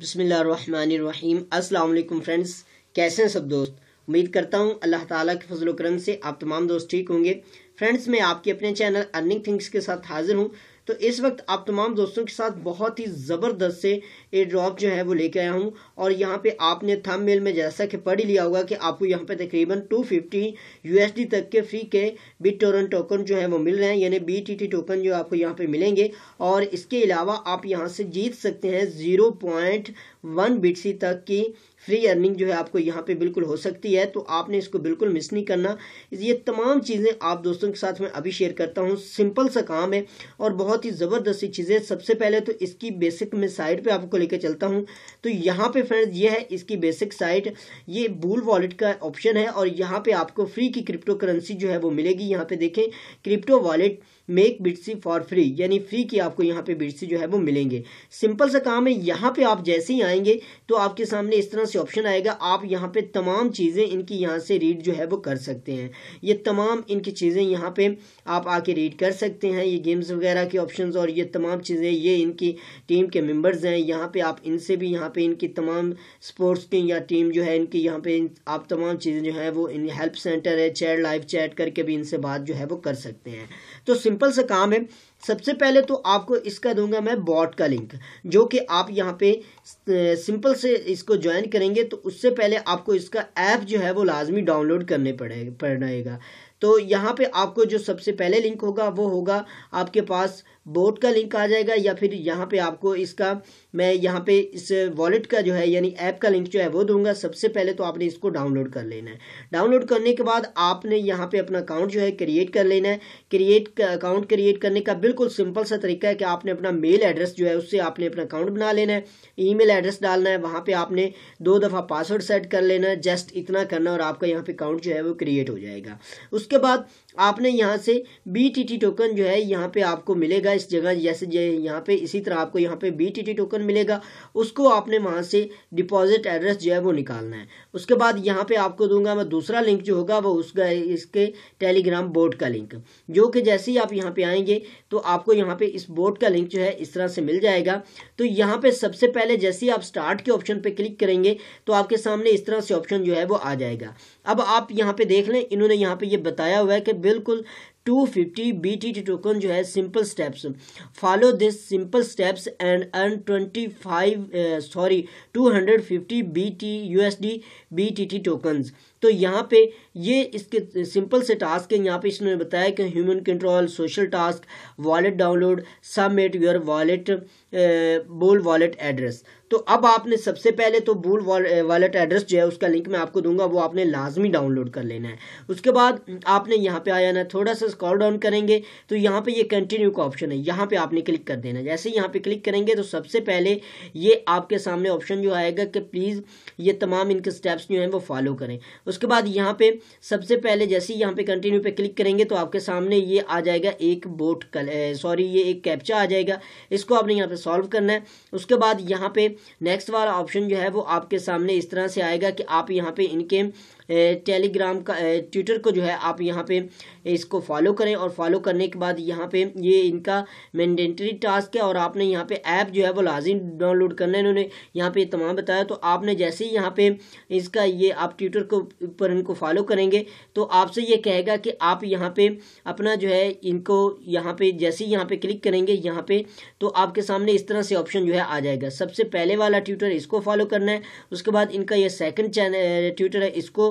बसमीम अल्लाम फ्रेंड्स कैसे हैं सब दोस्त उम्मीद करता हूँ अल्लाह ताला के फजल करम से आप तमाम दोस्त ठीक होंगे फ्रेंड्स मैं आपके अपने चैनल अर्निंग थिंग्स के साथ हाजिर हूँ तो इस वक्त आप तमाम दोस्तों के साथ बहुत ही ज़बरदस्त से ये ड्रॉप जो है वो लेके आया हूँ और यहाँ पे आपने थंबनेल में जैसा कि पढ़ लिया होगा कि आपको यहाँ पे तकरीबन 250 यूएसडी तक के फ्री के बिट टोरन टोकन जो है वो मिल रहे हैं यानी बी टी टोकन जो आपको यहाँ पे मिलेंगे और इसके अलावा आप यहाँ से जीत सकते हैं ज़ीरो पॉइंट वन तक की फ्री अर्निंग जो है आपको यहाँ पे बिल्कुल हो सकती है तो आपने इसको बिल्कुल मिस नहीं करना ये तमाम चीज़ें आप दोस्तों के साथ मैं अभी शेयर करता हूँ सिंपल सा काम है और बहुत ही ज़बरदस्ती चीज़ें सबसे पहले तो इसकी बेसिक मैं साइट पे आपको लेकर चलता हूँ तो यहाँ पे फ्रेंड्स ये है इसकी बेसिक साइट ये बूल वॉलेट का ऑप्शन है और यहाँ पर आपको फ्री की क्रिप्टो करेंसी जो है वो मिलेगी यहाँ पर देखें क्रिप्टो वॉलेट मेक बिटसी फॉर फ्री यानी फ्री की आपको यहाँ पे बिटसी जो है वो मिलेंगे सिंपल सा काम है यहाँ पे आप जैसे ही आएंगे तो आपके सामने इस तरह से ऑप्शन आएगा आप यहाँ पे तमाम चीज़ें इनकी यहाँ से रीड जो है वो कर सकते हैं ये तमाम इनकी चीज़ें यहाँ पे आप आके रीड कर सकते हैं ये गेम्स वगैरह के ऑप्शन और ये तमाम चीज़ें ये इनकी टीम के मेम्बर्स हैं यहाँ पर आप इनसे भी यहाँ पर इनकी तमाम स्पोर्ट्स की या टीम जो है इनकी यहाँ पे आप तमाम चीज़ें जो है वो इन हेल्प सेंटर है चैट लाइव चैट करके भी इनसे बात जो है वो कर सकते हैं तो सिंपल सिंपल सा काम है सबसे पहले तो आपको इसका दूंगा मैं बॉट का लिंक जो कि आप यहाँ पे सिंपल से इसको ज्वाइन करेंगे तो उससे पहले आपको इसका ऐप जो है वो लाजमी डाउनलोड करने पड़ेगा पड़ेगा तो यहाँ पे आपको जो सबसे पहले लिंक होगा वो होगा आपके पास बोर्ड का लिंक आ जाएगा या फिर यहाँ पे आपको इसका मैं यहाँ पे इस वॉलेट का जो है यानी ऐप का लिंक जो है वो दूंगा सबसे पहले तो आपने इसको डाउनलोड कर लेना है डाउनलोड करने के बाद आपने यहाँ पे अपना अकाउंट जो है क्रिएट कर लेना है क्रिएट अकाउंट क्रिएट करने का बिल्कुल सिंपल सा तरीका है कि आपने अपना मेल एड्रेस जो है उससे आपने अपना अकाउंट बना लेना है ई एड्रेस डालना है वहाँ पर आपने दो दफ़ा पासवर्ड सेट कर लेना है जस्ट इतना करना और आपका यहाँ पे अकाउंट जो है वो क्रिएट हो जाएगा उसके बाद आपने यहाँ से बी टी टी टोकन जो है यहाँ पे आपको मिलेगा इस जगह जैसे यहाँ पे इसी तरह आपको यहाँ पे बी टी टी टोकन मिलेगा उसको आपने वहाँ से डिपॉजिट एड्रेस जो है वो निकालना है उसके बाद यहाँ पे आपको दूंगा मैं दूसरा लिंक जो होगा वो उसका इसके टेलीग्राम बोर्ड का लिंक जो कि जैसे ही आप यहाँ पे आएंगे तो आपको यहाँ पे इस बोर्ड का लिंक जो है इस तरह से मिल जाएगा तो यहाँ पे सबसे पहले जैसे ही आप स्टार्ट के ऑप्शन पे क्लिक करेंगे तो आपके सामने इस तरह से ऑप्शन जो है वो आ जाएगा अब आप यहाँ पे देख लें इन्होंने यहाँ पे ये बताया हुआ है कि बिल्कुल 250 fifty B T T token जो है simple steps follow this simple steps and earn twenty five sorry two hundred fifty B T U S D B T T token तो यहाँ पे ये इसके सिंपल से टास्क है यहाँ पे इसने बताया कि human control social task wallet download submit your wallet बोल वॉलेट एड्रेस तो अब आपने सबसे पहले तो बोल वॉलेट एड्रेस जो है उसका लिंक मैं आपको दूंगा वो आपने लाजमी डाउनलोड कर लेना है उसके बाद आपने यहाँ पे आया ना थोड़ा सा स्कॉल डाउन करेंगे तो यहाँ पे ये कंटिन्यू का ऑप्शन है यहाँ पे आपने क्लिक कर देना जैसे यहाँ पे क्लिक करेंगे तो सबसे पहले ये आपके सामने ऑप्शन जो आएगा कि प्लीज़ ये तमाम इनके स्टेप्स जो हैं वो फॉलो करें उसके बाद यहाँ पे सबसे पहले जैसे ही यहाँ पे कंटिन्यू पे क्लिक करेंगे तो आपके सामने ये आ जाएगा एक बोट कल सॉरी ये एक कैप्चा आ जाएगा इसको आपने यहाँ पे सॉल्व करना है उसके बाद यहाँ पे नेक्स्ट वाला ऑप्शन जो है वो आपके सामने इस तरह से आएगा कि आप यहाँ पे इनके टेलीग्राम का ट्विटर को जो है आप यहाँ पे इसको फॉलो करें और फॉलो करने के बाद यहाँ पे ये इनका मैंडेटरी टास्क है और आपने यहाँ पे ऐप जो है वो लाजिम डाउनलोड करना है इन्होंने यहाँ पे तमाम बताया तो आपने जैसे ही यहाँ पे इसका ये आप ट्विटर को पर इनको फॉलो करेंगे तो आपसे ये कहेगा कि आप यहाँ पे अपना जो है इनको यहाँ पे जैसे ही यहाँ पे क्लिक करेंगे यहाँ पे तो आपके सामने इस तरह से ऑप्शन जो है आ जाएगा सबसे पहले वाला ट्यूटर इसको फॉलो करना है उसके बाद इनका ये सेकंड चैनल ट्यूटर है इसको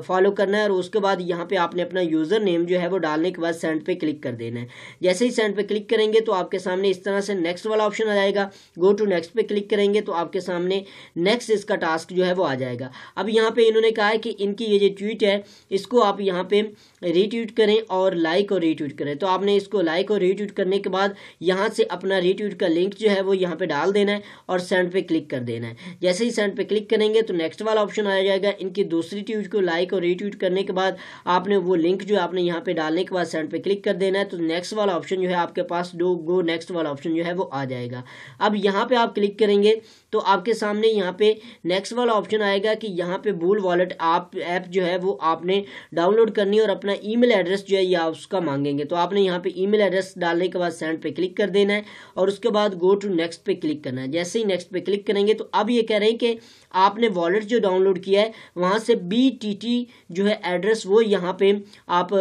फॉलो करना है और उसके बाद यहाँ पे आपने अपना यूज़र नेम जो है वो डालने के बाद सेंड पे क्लिक कर देना है जैसे ही सेंड पे क्लिक करेंगे तो आपके सामने इस तरह से नेक्स्ट वाला ऑप्शन आ जाएगा गो टू नेक्स्ट पे क्लिक करेंगे तो आपके सामने नेक्स्ट इसका टास्क जो है वो आ जाएगा अब यहाँ पर इन्होंने उन्होंने कहा है कि इनकी ये जो ट्वीट है इसको आप यहाँ पे रीट्वीट करें और लाइक और रीट्वीट करें तो आपने इसको लाइक और रीट्वीट करने के बाद यहाँ से अपना रीट्वीट का लिंक जो है वो यहाँ पे डाल देना है और सेंड पे क्लिक कर देना है जैसे ही सेंड पे क्लिक करेंगे तो नेक्स्ट वाला ऑप्शन आ जाएगा इनकी दूसरी ट्वीट को लाइक और रीट्वीट करने के बाद आपने वो लिंक जो आपने यहाँ पे डालने के बाद सेंड पे क्लिक कर देना है तो नेक्स्ट वाला ऑप्शन जो है आपके पास डो गो नेक्स्ट वाला ऑप्शन जो है वो आ जाएगा अब यहाँ पे आप क्लिक करेंगे तो आपके सामने यहाँ पे नेक्स्ट वाला ऑप्शन आएगा कि यहाँ पे बूल वॉलेट आप ऐप जो है वो आपने डाउनलोड करनी और अपना ईमेल एड्रेस जो है या उसका मांगेंगे तो आपने यहाँ पे ईमेल एड्रेस डालने के बाद सेंड पे क्लिक कर देना है और उसके बाद गो टू नेक्स्ट पे क्लिक करना है जैसे ही नेक्स्ट पे क्लिक करेंगे तो अब ये कह रहे हैं कि आपने वॉलेट जो डाउनलोड किया है वहाँ से बी टी टी जो है एड्रेस वो यहाँ पे आप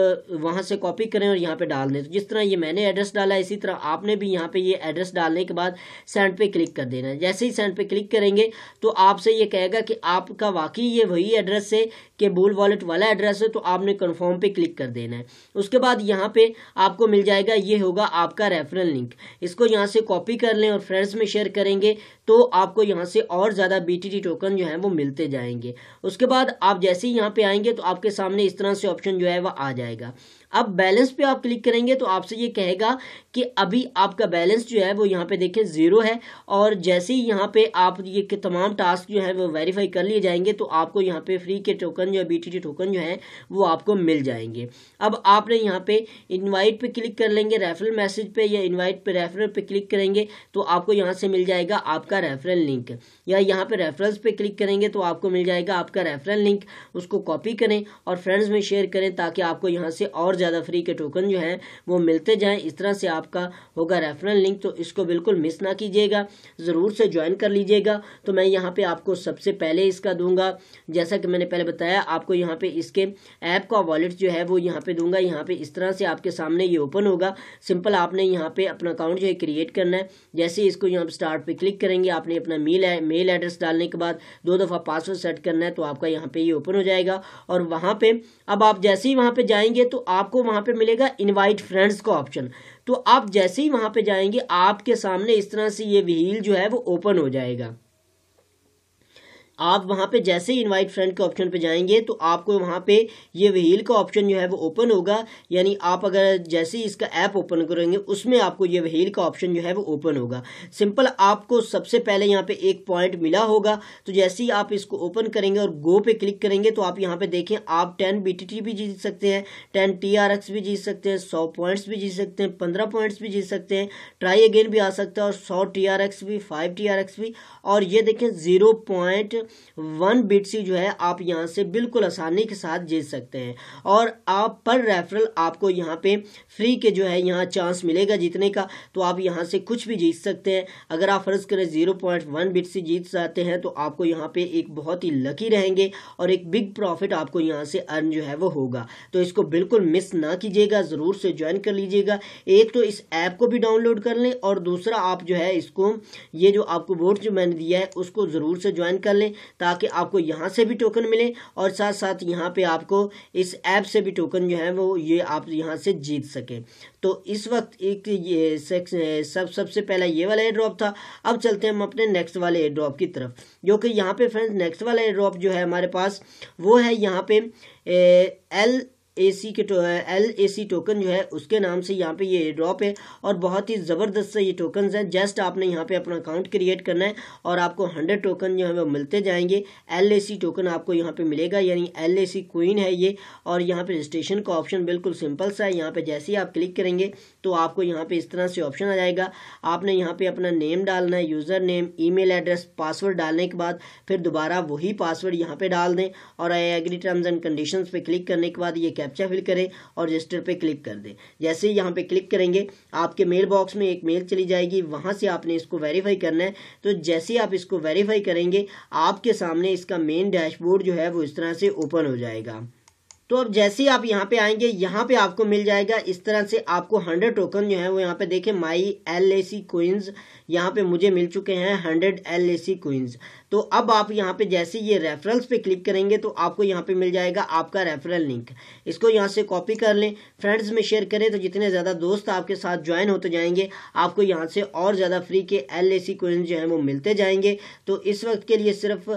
वहाँ से कॉपी करें और यहाँ पे डाल दें तो जिस तरह ये मैंने एड्रेस डाला इसी तरह आपने भी यहाँ पे ये एड्रेस डालने के बाद सेंड पे क्लिक कर देना है जैसे ही सेंड पे क्लिक करेंगे तो आपसे ये कहेगा कि आपका वाकई ये वही एड्रेस है कि बोल वॉलेट वाला एड्रेस है तो आपने कन्फर्म पे क्लिक कर देना है उसके बाद यहाँ पे आपको मिल जाएगा ये होगा आपका रेफरल लिंक इसको यहाँ से कॉपी कर लें और फ्रेंड्स में शेयर करेंगे तो आपको यहाँ से और ज़्यादा बी टोकन जो है वो मिलते जाएंगे उसके बाद आप जैसे ही यहाँ पे आएंगे तो आपके सामने इस तरह से ऑप्शन जो है वह आ जाएगा अब बैलेंस पे आप क्लिक करेंगे तो आपसे ये कहेगा कि अभी आपका बैलेंस जो है वो यहाँ पे देखें ज़ीरो है और जैसे ही यहाँ पे आप ये के तमाम टास्क जो है वो वेरीफाई कर लिए जाएंगे तो आपको यहाँ पे फ्री के टोकन या है बी टोकन जो है वो आपको मिल जाएंगे अब आपने यहाँ पे इन्वाइट पे क्लिक कर लेंगे रेफरल मैसेज पे या इन्वाइट पे रेफरल पे क्लिक करेंगे तो आपको यहाँ से मिल जाएगा आपका रेफरल लिंक या यहाँ पे रेफरेंस पे क्लिक करेंगे तो आपको मिल जाएगा आपका रेफरल लिंक उसको कॉपी करें और फ्रेंड्स में शेयर करें ताकि आपको यहाँ से और ज़्यादा फ्री के टोकन जो हैं वो मिलते जाएँ इस तरह से आपका होगा रेफरल लिंक तो इसको बिल्कुल मिस ना कीजिएगा ज़रूर से ज्वाइन कर लीजिएगा तो मैं यहाँ पर आपको सबसे पहले इसका दूंगा जैसा कि मैंने पहले बताया आपको यहाँ पर इसके ऐप का वॉलेट जो है वो यहाँ पर दूंगा यहाँ पर इस तरह से आपके सामने ये ओपन होगा सिंपल आपने यहाँ पर अपना अकाउंट जो है क्रिएट करना है जैसे इसको यहाँ पर स्टार्ट पर क्लिक करेंगे आपने अपना मेल मेल एड्रेस डालने के बाद दो दफ़ा पासवर्ड सेट करना है तो आपका यहाँ पे ये यह ओपन हो जाएगा और वहाँ पे अब आप जैसे ही वहाँ पे जाएंगे तो आप आपको वहाँ पे मिलेगा इनवाइट फ्रेंड्स का ऑप्शन तो आप जैसे ही वहाँ पे जाएंगे आपके सामने इस तरह से ये व्हील जो है वो ओपन हो जाएगा आप वहाँ पे जैसे ही इनवाइट फ्रेंड के ऑप्शन पे जाएंगे तो आपको वहाँ पे ये व्हील का ऑप्शन जो है वो ओपन होगा यानी आप अगर जैसे ही इसका ऐप ओपन करेंगे उसमें आपको ये व्हील का ऑप्शन जो है वो ओपन होगा सिंपल आपको सबसे पहले यहाँ पे एक पॉइंट मिला होगा तो जैसे ही आप इसको ओपन करेंगे और गो पे क्लिक करेंगे तो आप यहाँ पे देखें आप टेन बी भी जीत सकते हैं टेन टी भी जीत सकते हैं सौ पॉइंट्स भी जीत सकते हैं पंद्रह पॉइंट्स भी जीत सकते हैं ट्राई अगेन भी आ सकता है और सौ टी भी फाइव टी भी और ये देखें जीरो पॉइंट वन सी जो है आप यहाँ से बिल्कुल आसानी के साथ जीत सकते हैं और आप पर रेफरल आपको यहाँ पे फ्री के जो है यहाँ चांस मिलेगा जीतने का तो आप यहाँ से कुछ भी जीत सकते हैं अगर आप फ़र्ज़ करें जीरो पॉइंट वन सी जीत जाते हैं तो आपको यहाँ पे एक बहुत ही लकी रहेंगे और एक बिग प्रॉफिट आपको यहाँ से अर्न जो है वो होगा तो इसको बिल्कुल मिस ना कीजिएगा ज़रूर से ज्वाइन कर लीजिएगा एक तो इस ऐप को भी डाउनलोड कर लें और दूसरा आप जो है इसको ये जो आपको वोट जो मैंने दिया है उसको ज़रूर से ज्वाइन कर लें ताकि आपको यहाँ से भी टोकन मिले और साथ साथ यहाँ पे आपको इस ऐप से भी टोकन जो है वो ये आप यहाँ से जीत सकें तो इस वक्त एक ये सब सबसे पहला ये वाला एड्रॉप था अब चलते हैं हम अपने नेक्स्ट वाले एड्रॉप की तरफ जो कि यहाँ पे फ्रेंड्स नेक्स्ट वाला एड्रॉप जो है हमारे पास वो है यहाँ पे एल ए सी के टो एल ए सी टोकन जो है उसके नाम से यहाँ पे ये ड्रॉप है और बहुत ही ज़बरदस्त से ये टोकन है जस्ट आपने यहाँ पे अपना अकाउंट क्रिएट करना है और आपको हंड्रेड टोकन जो है वो मिलते जाएंगे एल ए सी टोकन आपको यहाँ पे मिलेगा यानी एल ए सी क्वीन है ये और यहाँ पे रजिस्ट्रेशन का ऑप्शन बिल्कुल सिंपल सा है यहाँ पे जैसे ही आप क्लिक करेंगे तो आपको यहाँ पे इस तरह से ऑप्शन आ जाएगा आपने यहाँ पे अपना नेम डालना है user name mail address password डालने के बाद फिर दोबारा वही पासवर्ड यहाँ पे डाल दें और I agree terms and condition पे क्लिक करने के बाद ये क्या कैप्चा फिल करें और रजिस्टर पे क्लिक कर दें जैसे ही यहाँ पे क्लिक करेंगे आपके मेल बॉक्स में एक मेल चली जाएगी वहाँ से आपने इसको वेरीफाई करना है तो जैसे ही आप इसको वेरीफाई करेंगे आपके सामने इसका मेन डैशबोर्ड जो है वो इस तरह से ओपन हो जाएगा तो अब जैसे ही आप यहाँ पे आएंगे यहाँ पे आपको मिल जाएगा इस तरह से आपको हंड्रेड टोकन जो है वो यहाँ पे देखें my L A C coins यहाँ पे मुझे मिल चुके हैं hundred L A C coins तो अब आप यहाँ पे जैसे ये रेफरेंस पे क्लिक करेंगे तो आपको यहाँ पे मिल जाएगा आपका रेफरल लिंक इसको यहाँ से कॉपी कर लें फ्रेंड्स में शेयर करें तो जितने ज़्यादा दोस्त आपके साथ ज्वाइन होते जाएंगे आपको यहाँ से और ज़्यादा फ्री के एल ए सी जो हैं वो मिलते जाएंगे तो इस वक्त के लिए सिर्फ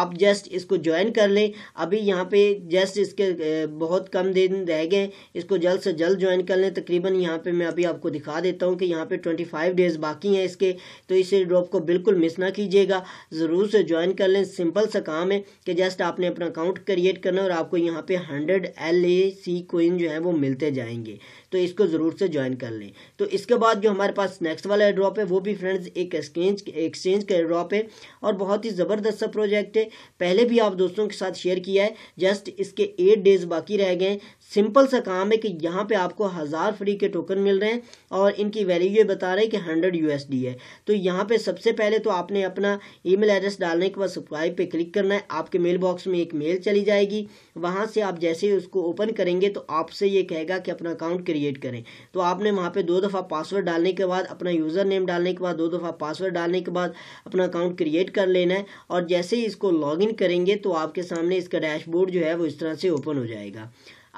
आप जस्ट इसको ज्वाइन कर लें अभी यहाँ पे जस्ट इसके बहुत कम दिन रह गए इसको जल्द से जल्द ज्वाइन कर लें तकरीबन यहाँ पर मैं अभी आपको दिखा देता हूँ कि यहाँ पर ट्वेंटी डेज़ बाकी हैं इसके तो इस ड्रॉप को बिल्कुल मिस ना कीजिएगा ज़रूर से ज्वाइन कर लें सिंपल सा काम है कि जस्ट आपने अपना अकाउंट क्रिएट करना और आपको यहाँ पे hundred L A C coin जो है वो मिलते जाएंगे तो इसको ज़रूर से ज्वाइन कर लें तो इसके बाद जो हमारे पास नेक्स्ट वाला ड्रॉप है वो भी फ्रेंड्स एक एक्सचेंज एक्सचेंज का ड्रॉप है और बहुत ही ज़बरदस्त सा प्रोजेक्ट है पहले भी आप दोस्तों के साथ शेयर किया है जस्ट इसके एट डेज बाकी रह गए सिंपल सा काम है कि यहाँ पे आपको हज़ार फ्री के टोकन मिल रहे हैं और इनकी वैल्यू ये बता रहे हैं कि हंड्रेड यूएसडी है तो यहाँ पे सबसे पहले तो आपने अपना ईमेल एड्रेस डालने के बाद सब्सक्राइब पे क्लिक करना है आपके मेल बॉक्स में एक मेल चली जाएगी वहाँ से आप जैसे ही उसको ओपन करेंगे तो आपसे ये कहेगा कि अपना अकाउंट क्रिएट करें तो आपने वहाँ पे दो दफ़ा पासवर्ड डालने के बाद अपना यूज़र नेम डालने के बाद दो दफ़ा पासवर्ड डालने के बाद अपना अकाउंट क्रिएट कर लेना है और जैसे ही इसको लॉगिन करेंगे तो आपके सामने इसका डैशबोर्ड जो है वो इस तरह से ओपन हो जाएगा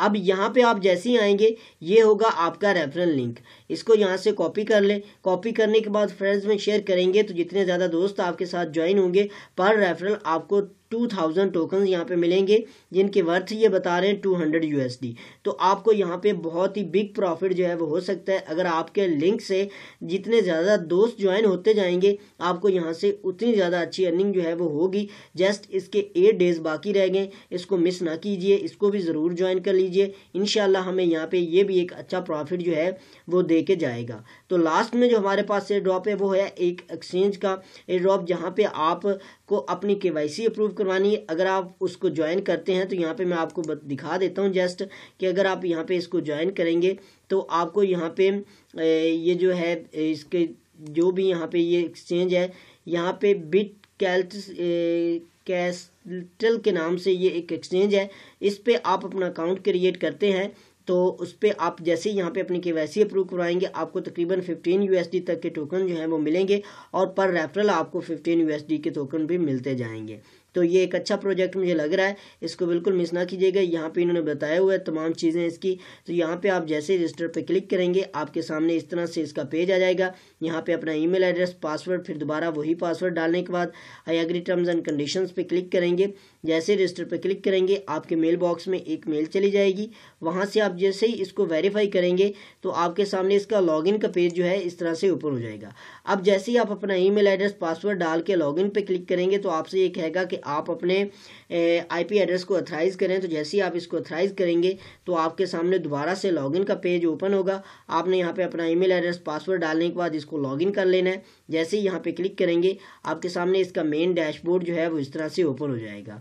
अब यहाँ पे आप जैसे ही आएंगे ये होगा आपका रेफरल लिंक इसको यहाँ से कॉपी कर लें कॉपी करने के बाद फ्रेंड्स में शेयर करेंगे तो जितने ज़्यादा दोस्त आपके साथ ज्वाइन होंगे पर रेफरल आपको टू थाउजेंड टोकन यहाँ पे मिलेंगे जिनके वर्थ ये बता रहे हैं two hundred U S D तो आपको यहाँ पे बहुत ही बिग प्रॉफिट जो है वो हो सकता है अगर आपके लिंक से जितने ज़्यादा दोस्त ज्वाइन होते जाएंगे आपको यहाँ से उतनी ज़्यादा अच्छी अर्निंग जो है वो होगी जस्ट इसके एट डेज बाकी रह गए इसको मिस ना कीजिए इसको भी ज़रूर ज्वाइन कर लीजिए इन हमें यहाँ पर ये भी एक अच्छा प्रॉफिट जो है वो दे के जाएगा तो लास्ट में जो हमारे पास एयर ड्रॉप है वो है एक एक्सचेंज का एयर ड्रॉप जहाँ पे आपको अपनी के अप्रूव करवानी है अगर आप उसको ज्वाइन करते हैं तो यहाँ पे मैं आपको दिखा देता हूँ जस्ट कि अगर आप यहाँ पे इसको ज्वाइन करेंगे तो आपको यहाँ पे ये जो है इसके जो भी यहाँ पे ये एक्सचेंज है यहाँ पे बिट कैल्ट कैस्टल के नाम से ये एक एक्सचेंज है इस पर आप अपना अकाउंट क्रिएट करते हैं तो उस पर आप जैसे ही यहाँ पे अपनी के वैसी अप्रूव करवाएंगे आपको तकरीबन 15 यू तक के टोकन जो हैं वो मिलेंगे और पर रेफरल आपको 15 यू के टोकन भी मिलते जाएंगे तो ये एक अच्छा प्रोजेक्ट मुझे लग रहा है इसको बिल्कुल मिस ना कीजिएगा यहाँ पे इन्होंने बताया हुआ है तमाम चीज़ें इसकी तो यहाँ पे आप जैसे रजिस्टर पे क्लिक करेंगे आपके सामने इस तरह से इसका पेज आ जाएगा यहाँ पे अपना ईमेल एड्रेस पासवर्ड फिर दोबारा वही पासवर्ड डालने के बाद I agree terms and condition पे क्लिक करेंगे जैसे रजिस्टर पे क्लिक करेंगे आपके मेल बॉक्स में एक मेल चली जाएगी वहाँ से आप जैसे ही इसको वेरीफाई करेंगे तो आपके सामने इसका लॉगिन का पेज जो है इस तरह से ऊपर हो जाएगा अब जैसे ही आप अपना ईमेल एड्रेस पासवर्ड डाल के लॉगिन पे क्लिक करेंगे तो आपसे ये कहेगा कि आप अपने आईपी एड्रेस को अथराइज करें तो जैसे ही आप इसको अथराइज करेंगे तो आपके सामने दोबारा से लॉगिन का पेज ओपन होगा आपने यहाँ पर अपना मेल एड्रेस पासवर्ड डालने के बाद इसको इसको लॉगिन कर लेना है जैसे ही यहाँ पे क्लिक करेंगे आपके सामने इसका मेन डैशबोर्ड जो है वो इस तरह से ओपन हो जाएगा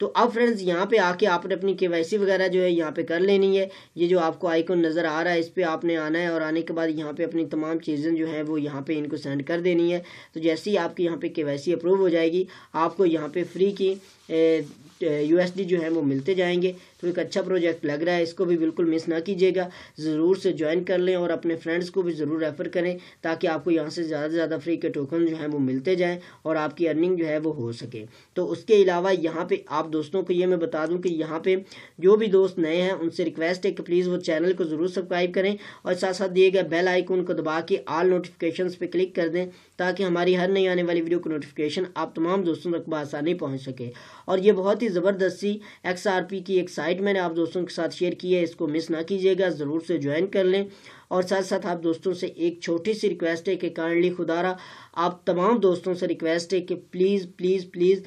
तो अब फ्रेंड्स यहाँ पे आके आपने अपनी के वगैरह जो है यहाँ पे कर लेनी है ये जो आपको आइकन नज़र आ रहा है इस पर आपने आना है और आने के बाद यहाँ पे अपनी तमाम चीज़ें जो हैं वो यहाँ पे इनको सेंड कर देनी है तो जैसे ही आपकी यहाँ पे के अप्रूव हो जाएगी आपको यहाँ पे फ्री की यू जो है वो मिलते जाएंगे तो एक अच्छा प्रोजेक्ट लग रहा है इसको भी बिल्कुल मिस ना कीजिएगा ज़रूर से ज्वाइन कर लें और अपने फ्रेंड्स को भी ज़रूर रेफ़र करें ताकि आपको यहाँ से ज़्यादा से ज़्यादा फ्री के टोकन जो हैं वो मिलते जाएँ और आपकी अर्निंग जो है वो हो सके तो उसके अलावा यहाँ पर आप दोस्तों को ये मैं बता दूँ कि यहाँ पर जो भी दोस्त नए हैं उनसे रिक्वेस्ट है कि प्लीज़ वो चैनल को ज़रूर सब्सक्राइब करें और साथ साथ दिए गए बेल आइकन को दबा के आल नोटिफिकेशन पर क्लिक कर दें ताकि हमारी हर नई आने वाली वीडियो की नोटिफिकेशन आप तमाम दोस्तों तक बसानी पहुँच सके और ये बहुत ही ज़बरदस्ती एक्स की एक साइट साइट मैंने आप दोस्तों के साथ शेयर की है इसको मिस ना कीजिएगा ज़रूर से ज्वाइन कर लें और साथ साथ आप दोस्तों से एक छोटी सी रिक्वेस्ट है कि काइंडली खुदारा आप तमाम दोस्तों से रिक्वेस्ट है कि प्लीज़ प्लीज़ प्लीज़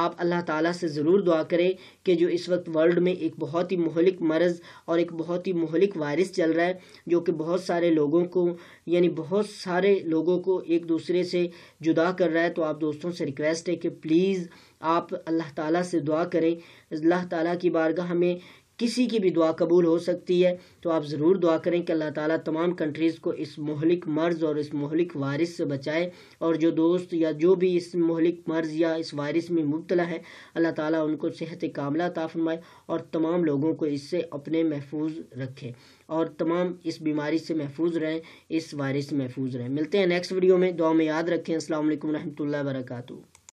आप अल्लाह ताला से ज़रूर दुआ करें कि जो इस वक्त वर्ल्ड में एक बहुत ही महलिक मर्ज़ और एक बहुत ही महलिक वायरस चल रहा है जो कि बहुत सारे लोगों को यानी बहुत सारे लोगों को एक दूसरे से जुदा कर रहा है तो आप दोस्तों से रिक्वेस्ट है कि प्लीज़ आप अल्लाह ताला से दुआ करें अल्लाह ताला की बारगाह में किसी की भी दुआ कबूल हो सकती है तो आप ज़रूर दुआ करें कि अल्लाह ताला तमाम कंट्रीज़ को इस मोहलिक मर्ज़ और इस मोहलिक वायरस से बचाए और जो दोस्त या जो भी इस मोहलिक मर्ज़ या इस वायरस में मुबतला है अल्लाह ताला उनको सेहत कामला ताफरमाए और तमाम लोगों को इससे अपने महफूज रखें और तमाम इस बीमारी से महफूज रहें इस वायरस से महफूज रहें मिलते हैं नेक्स्ट वीडियो में दुआ में याद रखें असल वरहमल वर्का